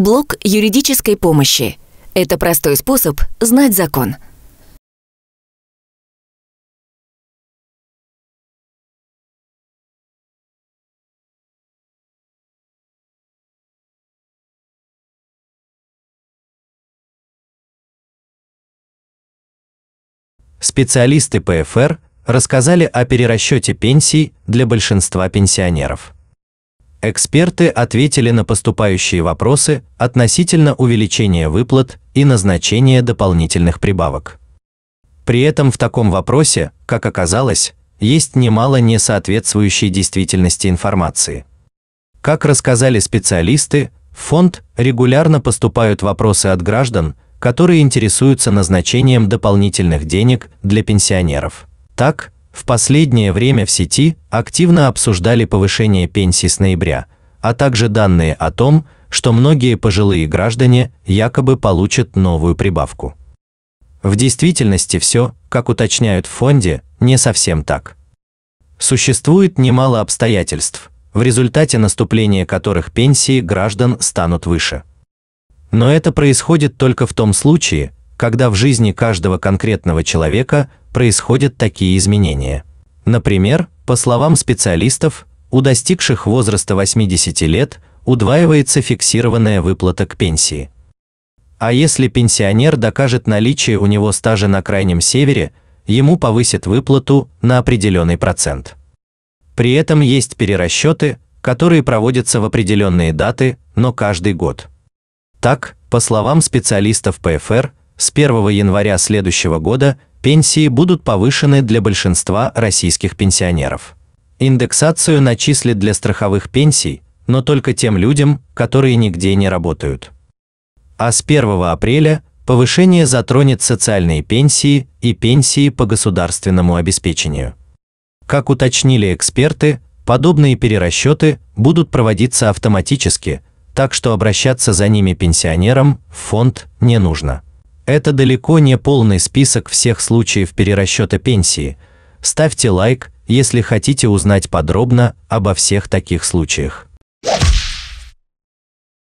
Блок юридической помощи. Это простой способ знать закон. Специалисты ПФР рассказали о перерасчете пенсий для большинства пенсионеров. Эксперты ответили на поступающие вопросы относительно увеличения выплат и назначения дополнительных прибавок. При этом в таком вопросе, как оказалось, есть немало несоответствующей действительности информации. Как рассказали специалисты, в фонд регулярно поступают вопросы от граждан, которые интересуются назначением дополнительных денег для пенсионеров. Так, в последнее время в сети активно обсуждали повышение пенсий с ноября, а также данные о том, что многие пожилые граждане якобы получат новую прибавку. В действительности все, как уточняют в фонде, не совсем так. Существует немало обстоятельств, в результате наступления которых пенсии граждан станут выше. Но это происходит только в том случае, когда в жизни каждого конкретного человека происходят такие изменения. Например, по словам специалистов, у достигших возраста 80 лет удваивается фиксированная выплата к пенсии. А если пенсионер докажет наличие у него стажа на крайнем севере, ему повысят выплату на определенный процент. При этом есть перерасчеты, которые проводятся в определенные даты, но каждый год. Так, по словам специалистов ПФР, с 1 января следующего года пенсии будут повышены для большинства российских пенсионеров. Индексацию начислят для страховых пенсий, но только тем людям, которые нигде не работают. А с 1 апреля повышение затронет социальные пенсии и пенсии по государственному обеспечению. Как уточнили эксперты, подобные перерасчеты будут проводиться автоматически, так что обращаться за ними пенсионерам в фонд не нужно. Это далеко не полный список всех случаев перерасчета пенсии. Ставьте лайк, если хотите узнать подробно обо всех таких случаях.